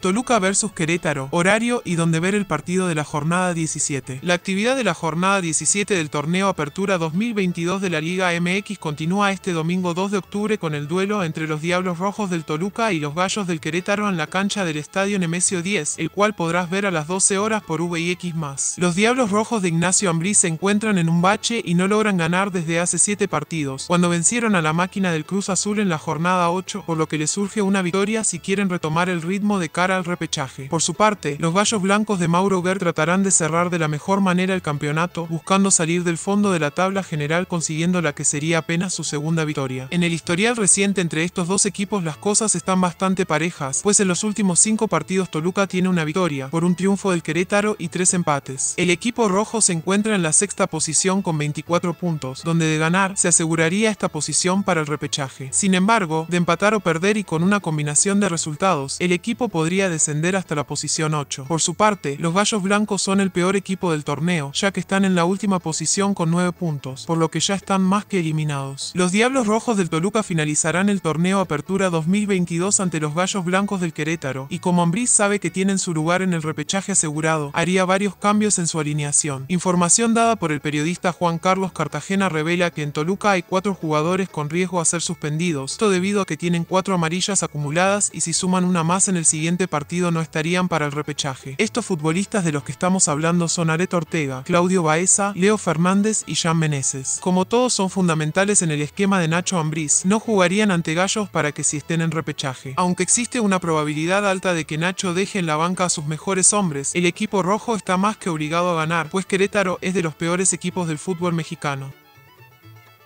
Toluca versus Querétaro, horario y donde ver el partido de la jornada 17. La actividad de la jornada 17 del torneo Apertura 2022 de la Liga MX continúa este domingo 2 de octubre con el duelo entre los Diablos Rojos del Toluca y los Gallos del Querétaro en la cancha del Estadio Nemesio 10, el cual podrás ver a las 12 horas por VIX+. Los Diablos Rojos de Ignacio Ambrí se encuentran en un bache y no logran ganar desde hace 7 partidos, cuando vencieron a la máquina del Cruz Azul en la jornada 8, por lo que les surge una victoria si quieren retomar el ritmo de cara al repechaje. Por su parte, los Gallos Blancos de Mauro Ver tratarán de cerrar de la mejor manera el campeonato, buscando salir del fondo de la tabla general consiguiendo la que sería apenas su segunda victoria. En el historial reciente entre estos dos equipos las cosas están bastante parejas, pues en los últimos cinco partidos Toluca tiene una victoria, por un triunfo del Querétaro y tres empates. El equipo rojo se encuentra en la sexta posición con 24 puntos, donde de ganar se aseguraría esta posición para el repechaje. Sin embargo, de empatar o perder y con una combinación de resultados, el equipo podría descender hasta la posición 8. Por su parte, los Gallos Blancos son el peor equipo del torneo, ya que están en la última posición con 9 puntos, por lo que ya están más que eliminados. Los Diablos Rojos del Toluca finalizarán el torneo Apertura 2022 ante los Gallos Blancos del Querétaro, y como Ambriz sabe que tienen su lugar en el repechaje asegurado, haría varios cambios en su alineación. Información dada por el periodista Juan Carlos Cartagena revela que en Toluca hay 4 jugadores con riesgo a ser suspendidos, esto debido a que tienen 4 amarillas acumuladas y si suman una más en el siguiente partido no estarían para el repechaje. Estos futbolistas de los que estamos hablando son Areto Ortega, Claudio Baeza, Leo Fernández y Jean Meneses. Como todos son fundamentales en el esquema de Nacho Ambriz, no jugarían ante Gallos para que si estén en repechaje. Aunque existe una probabilidad alta de que Nacho deje en la banca a sus mejores hombres, el equipo rojo está más que obligado a ganar, pues Querétaro es de los peores equipos del fútbol mexicano.